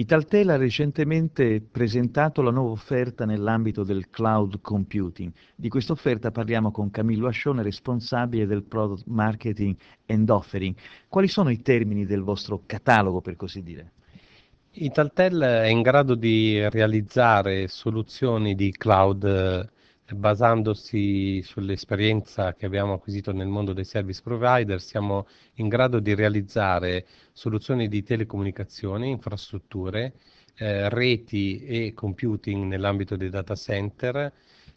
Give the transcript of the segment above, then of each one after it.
Italtel ha recentemente presentato la nuova offerta nell'ambito del cloud computing. Di questa offerta parliamo con Camillo Ascione, responsabile del product marketing and offering. Quali sono i termini del vostro catalogo, per così dire? Italtel è in grado di realizzare soluzioni di cloud eh, basandosi sull'esperienza che abbiamo acquisito nel mondo dei service provider, siamo in grado di realizzare soluzioni di telecomunicazioni, infrastrutture, eh, reti e computing nell'ambito dei data center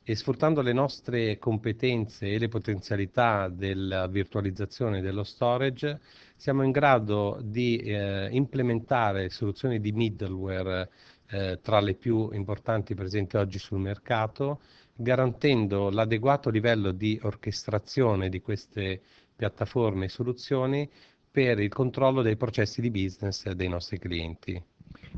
e sfruttando le nostre competenze e le potenzialità della virtualizzazione e dello storage, siamo in grado di eh, implementare soluzioni di middleware eh, tra le più importanti presenti oggi sul mercato, garantendo l'adeguato livello di orchestrazione di queste piattaforme e soluzioni per il controllo dei processi di business dei nostri clienti.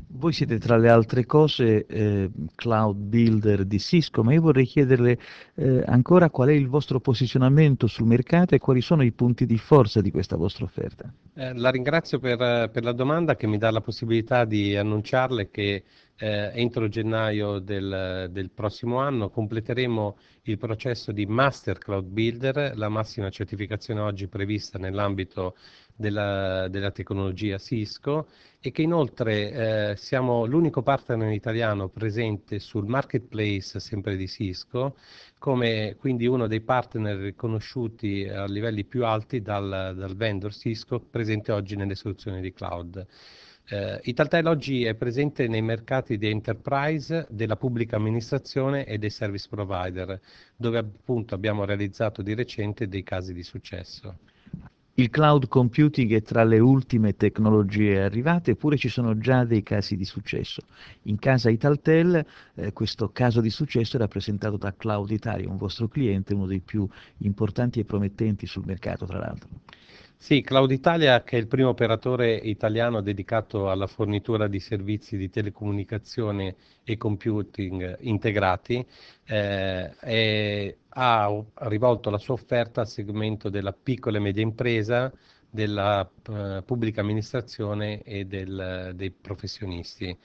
Voi siete tra le altre cose eh, cloud builder di Cisco, ma io vorrei chiederle eh, ancora qual è il vostro posizionamento sul mercato e quali sono i punti di forza di questa vostra offerta. Eh, la ringrazio per, per, la domanda che mi dà la possibilità di annunciarle che eh, entro gennaio del, del, prossimo anno completeremo il processo di Master Cloud Builder, la massima certificazione oggi prevista nell'ambito della, della tecnologia Cisco e che inoltre eh, siamo l'unico partner italiano presente sul marketplace sempre di Cisco, come quindi uno dei partner riconosciuti a livelli più alti dal, dal vendor Cisco presente oggi nelle soluzioni di cloud. Eh, Italtel oggi è presente nei mercati di enterprise, della pubblica amministrazione e dei service provider, dove appunto abbiamo realizzato di recente dei casi di successo. Il cloud computing è tra le ultime tecnologie arrivate, eppure ci sono già dei casi di successo. In casa Italtel eh, questo caso di successo è rappresentato da Cloud Italia, un vostro cliente, uno dei più importanti e promettenti sul mercato tra l'altro. Sì, Cloud Italia, che è il primo operatore italiano dedicato alla fornitura di servizi di telecomunicazione e computing integrati, eh, è, ha rivolto la sua offerta al segmento della piccola e media impresa, della eh, pubblica amministrazione e del, dei professionisti.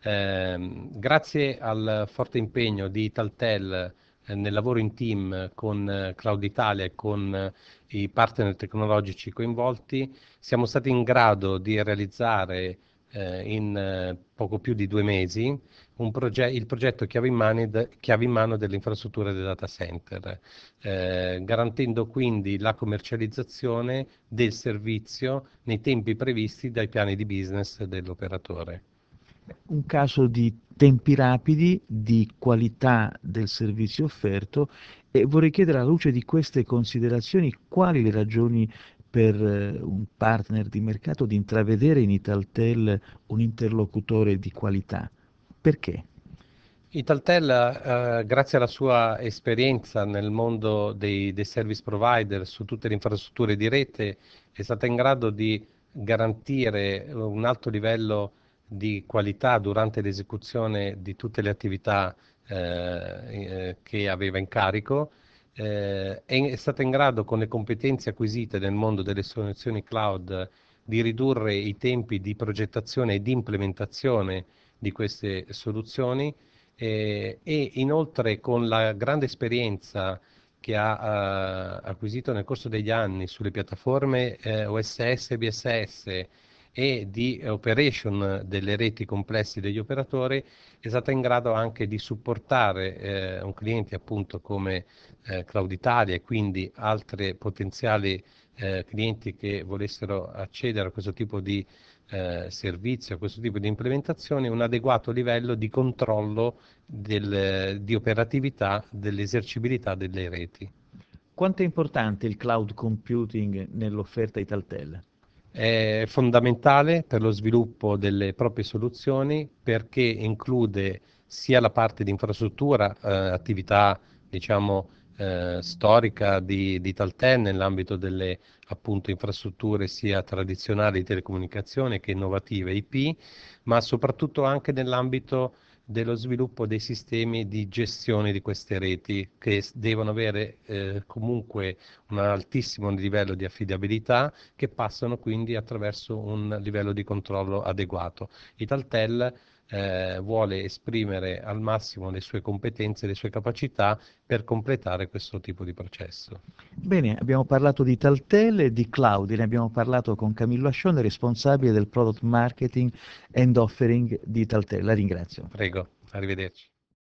Eh, grazie al forte impegno di Taltel, eh, nel lavoro in team con eh, Cloud Italia e con eh, i partner tecnologici coinvolti, siamo stati in grado di realizzare in poco più di due mesi proget- il progetto chiave in, manid- chiave in, mano dell'infrastruttura del data center, eh, garantendo quindi la commercializzazione del servizio nei tempi previsti dai piani di business dell'operatore. Un caso di tempi rapidi, di qualità del servizio offerto e vorrei chiedere alla luce di queste considerazioni quali le ragioni per eh, un partner di mercato di intravedere in Italtel un interlocutore di qualità. Perché? Italtel, eh, grazie alla sua esperienza nel mondo dei, dei, service provider su tutte le infrastrutture di rete, è stata in grado di garantire un alto livello di di qualità durante l'esecuzione di tutte le attività eh, eh che aveva in carico, eh, è, stata in grado con le competenze acquisite nel mondo delle soluzioni cloud di ridurre i tempi di progettazione e di implementazione di queste soluzioni eh, e inoltre con la grande esperienza che ha eh, acquisito nel corso degli anni sulle piattaforme eh, OSS e BSS e di operation delle reti complessi degli operatori è stata in grado anche di supportare eh, un cliente appunto come eh, Cloud Italia e quindi altri potenziali eh, clienti che volessero accedere a questo tipo di eh, servizio, a questo tipo di implementazione, un adeguato livello di controllo del, di operatività dell'esercibilità delle reti. Quanto è importante il cloud computing nell'offerta Italtel? È fondamentale per lo sviluppo delle proprie soluzioni perché include sia la parte di infrastruttura, eh, attività diciamo, eh, storica di, di Talten nell'ambito delle appunto, infrastrutture sia tradizionali di telecomunicazione che innovative IP, ma soprattutto anche nell'ambito dello sviluppo dei sistemi di gestione di queste reti che devono avere eh, comunque un altissimo livello di affidabilità che passano quindi attraverso un livello di controllo adeguato. Italtel eh, vuole esprimere al massimo le sue competenze, le sue capacità per completare questo tipo di processo. Bene, abbiamo parlato di Taltele, di Cloud, ne abbiamo parlato con Camillo Ascione, responsabile del product marketing and offering di Taltele. La ringrazio. Prego, arrivederci.